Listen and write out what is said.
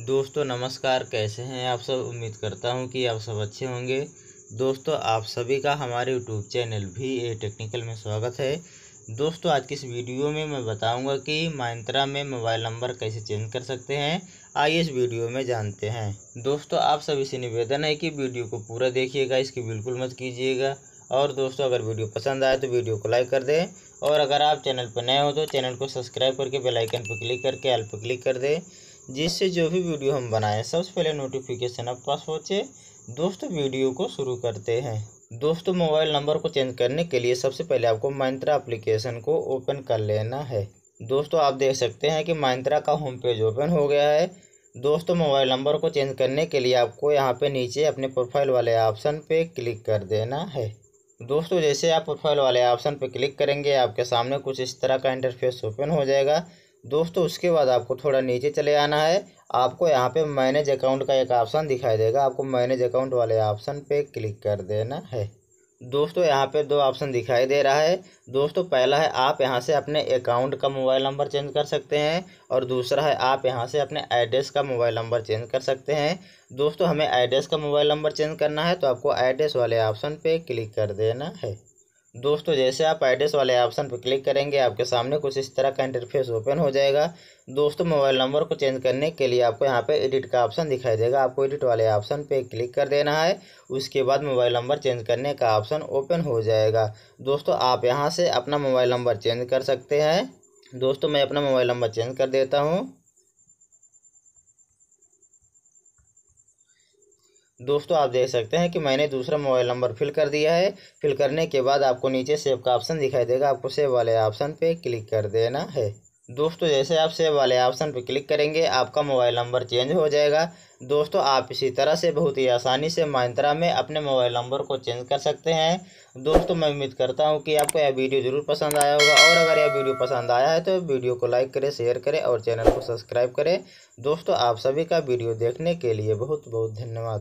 दोस्तों नमस्कार कैसे हैं आप सब उम्मीद करता हूं कि आप सब अच्छे होंगे दोस्तों आप सभी का हमारे यूट्यूब चैनल भी ए टेक्निकल में स्वागत है दोस्तों आज की इस वीडियो में मैं बताऊंगा कि माइंत्रा में मोबाइल नंबर कैसे चेंज कर सकते हैं आइए इस वीडियो में जानते हैं दोस्तों आप सभी से निवेदन है कि वीडियो को पूरा देखिएगा इसकी बिल्कुल मत कीजिएगा और दोस्तों अगर वीडियो पसंद आए तो वीडियो को लाइक कर दें और अगर आप चैनल पर नए हो तो चैनल को सब्सक्राइब करके बेलाइकन पर क्लिक करके एल पर क्लिक कर दें जिससे जो भी वीडियो हम बनाएं सबसे पहले नोटिफिकेशन आप पास पहुँचे दोस्तों वीडियो को शुरू करते हैं दोस्तों मोबाइल नंबर को चेंज करने के लिए सबसे पहले आपको माइंत्रा एप्लीकेशन को ओपन कर लेना है दोस्तों आप देख सकते हैं कि माइंत्रा का होम पेज ओपन हो गया है दोस्तों मोबाइल नंबर को चेंज करने के लिए आपको यहाँ पे नीचे अपने प्रोफाइल वाले ऑप्शन पे क्लिक कर देना है दोस्तों जैसे आप प्रोफाइल वाले ऑप्शन पर क्लिक करेंगे आपके सामने कुछ इस तरह का इंटरफेस ओपन हो जाएगा दोस्तों उसके बाद आपको थोड़ा नीचे चले आना है आपको यहाँ पे मैनेज अकाउंट का एक ऑप्शन दिखाई देगा आपको मैनेज अकाउंट वाले ऑप्शन पे क्लिक कर देना है दोस्तों यहाँ पे दो ऑप्शन दिखाई दे रहा है दोस्तों पहला है आप यहाँ से अपने अकाउंट का मोबाइल नंबर चेंज कर सकते हैं और दूसरा है आप यहाँ से अपने एड्रेस का मोबाइल नंबर चेंज कर सकते हैं दोस्तों हमें एड्रेस का मोबाइल नंबर चेंज करना है तो आपको एड्रेस वाले ऑप्शन पर क्लिक कर देना है दोस्तों जैसे आप एड्रेस वाले ऑप्शन पर क्लिक करेंगे आपके सामने कुछ इस तरह का इंटरफेस ओपन हो जाएगा दोस्तों मोबाइल नंबर को चेंज करने के लिए आपको यहाँ पे एडिट का ऑप्शन दिखाई देगा आपको एडिट वाले ऑप्शन पे क्लिक कर देना है उसके बाद मोबाइल नंबर चेंज करने का ऑप्शन ओपन हो जाएगा दोस्तों आप यहाँ से अपना मोबाइल नंबर चेंज कर सकते हैं दोस्तों मैं अपना मोबाइल नंबर चेंज कर देता हूँ दोस्तों आप देख सकते हैं कि मैंने दूसरा मोबाइल नंबर फिल कर दिया है फिल करने के बाद आपको नीचे सेव का ऑप्शन दिखाई देगा आपको सेव वाले ऑप्शन पे क्लिक कर देना है दोस्तों जैसे आप सेव वाले ऑप्शन पर क्लिक करेंगे आपका मोबाइल नंबर चेंज हो जाएगा दोस्तों आप इसी तरह से बहुत ही आसानी से माइंत्रा में अपने मोबाइल नंबर को चेंज कर सकते हैं दोस्तों मैं उम्मीद करता हूँ कि आपको यह वीडियो ज़रूर पसंद आया होगा और अगर यह वीडियो पसंद आया है तो वीडियो को लाइक करें शेयर करें और चैनल को सब्सक्राइब करें दोस्तों आप सभी का वीडियो देखने के लिए बहुत बहुत धन्यवाद